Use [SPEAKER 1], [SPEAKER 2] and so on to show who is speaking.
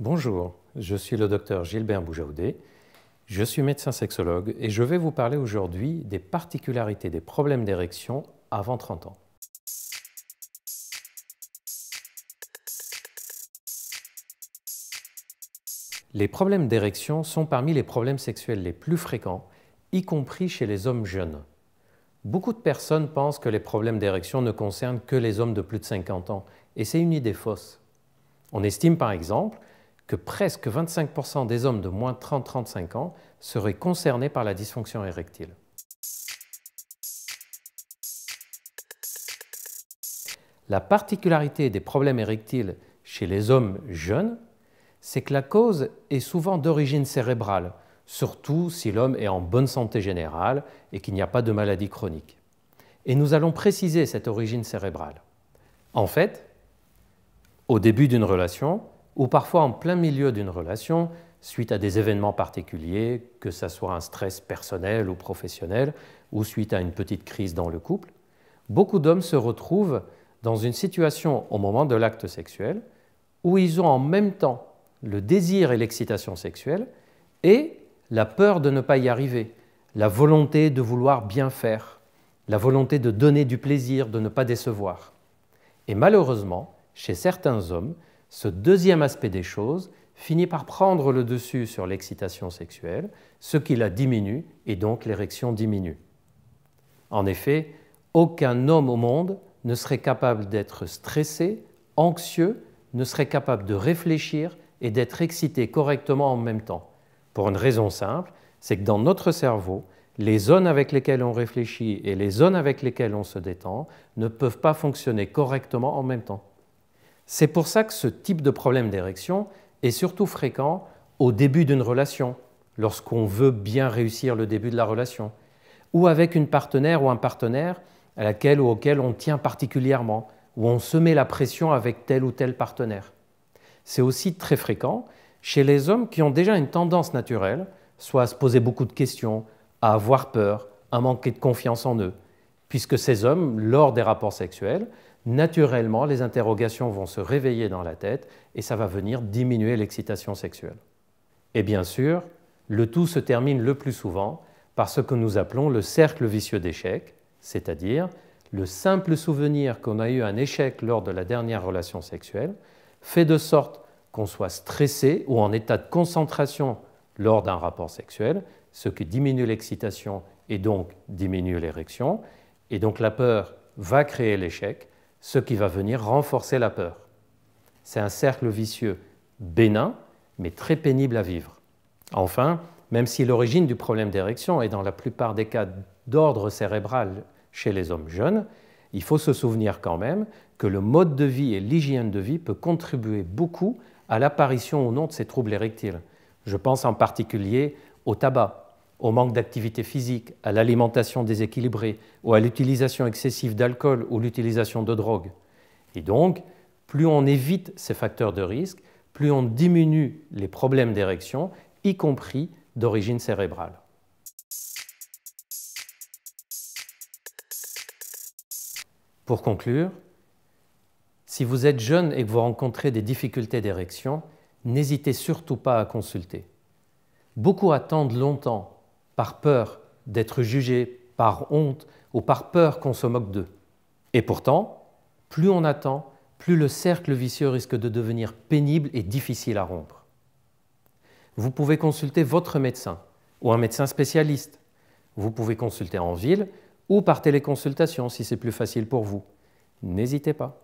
[SPEAKER 1] Bonjour, je suis le docteur Gilbert Boujaoudet. Je suis médecin sexologue et je vais vous parler aujourd'hui des particularités des problèmes d'érection avant 30 ans. Les problèmes d'érection sont parmi les problèmes sexuels les plus fréquents, y compris chez les hommes jeunes. Beaucoup de personnes pensent que les problèmes d'érection ne concernent que les hommes de plus de 50 ans, et c'est une idée fausse. On estime par exemple que presque 25% des hommes de moins de 30-35 ans seraient concernés par la dysfonction érectile. La particularité des problèmes érectiles chez les hommes jeunes, c'est que la cause est souvent d'origine cérébrale, surtout si l'homme est en bonne santé générale et qu'il n'y a pas de maladie chronique. Et nous allons préciser cette origine cérébrale. En fait, au début d'une relation, ou parfois en plein milieu d'une relation, suite à des événements particuliers, que ce soit un stress personnel ou professionnel, ou suite à une petite crise dans le couple, beaucoup d'hommes se retrouvent dans une situation au moment de l'acte sexuel où ils ont en même temps le désir et l'excitation sexuelle et la peur de ne pas y arriver, la volonté de vouloir bien faire, la volonté de donner du plaisir, de ne pas décevoir. Et malheureusement, chez certains hommes, ce deuxième aspect des choses finit par prendre le dessus sur l'excitation sexuelle, ce qui la diminue et donc l'érection diminue. En effet, aucun homme au monde ne serait capable d'être stressé, anxieux, ne serait capable de réfléchir et d'être excité correctement en même temps. Pour une raison simple, c'est que dans notre cerveau, les zones avec lesquelles on réfléchit et les zones avec lesquelles on se détend ne peuvent pas fonctionner correctement en même temps. C'est pour ça que ce type de problème d'érection est surtout fréquent au début d'une relation, lorsqu'on veut bien réussir le début de la relation, ou avec une partenaire ou un partenaire à laquelle ou auquel on tient particulièrement, où on se met la pression avec tel ou tel partenaire. C'est aussi très fréquent chez les hommes qui ont déjà une tendance naturelle, soit à se poser beaucoup de questions, à avoir peur, à manquer de confiance en eux, puisque ces hommes, lors des rapports sexuels, naturellement, les interrogations vont se réveiller dans la tête et ça va venir diminuer l'excitation sexuelle. Et bien sûr, le tout se termine le plus souvent par ce que nous appelons le cercle vicieux d'échec, c'est-à-dire le simple souvenir qu'on a eu un échec lors de la dernière relation sexuelle fait de sorte qu'on soit stressé ou en état de concentration lors d'un rapport sexuel, ce qui diminue l'excitation et donc diminue l'érection, et donc la peur va créer l'échec, ce qui va venir renforcer la peur. C'est un cercle vicieux bénin, mais très pénible à vivre. Enfin, même si l'origine du problème d'érection est dans la plupart des cas d'ordre cérébral chez les hommes jeunes, il faut se souvenir quand même que le mode de vie et l'hygiène de vie peut contribuer beaucoup à l'apparition ou non de ces troubles érectiles. Je pense en particulier au tabac au manque d'activité physique, à l'alimentation déséquilibrée ou à l'utilisation excessive d'alcool ou l'utilisation de drogues. Et donc, plus on évite ces facteurs de risque, plus on diminue les problèmes d'érection, y compris d'origine cérébrale. Pour conclure, si vous êtes jeune et que vous rencontrez des difficultés d'érection, n'hésitez surtout pas à consulter. Beaucoup attendent longtemps par peur d'être jugé, par honte ou par peur qu'on se moque d'eux. Et pourtant, plus on attend, plus le cercle vicieux risque de devenir pénible et difficile à rompre. Vous pouvez consulter votre médecin ou un médecin spécialiste. Vous pouvez consulter en ville ou par téléconsultation si c'est plus facile pour vous. N'hésitez pas.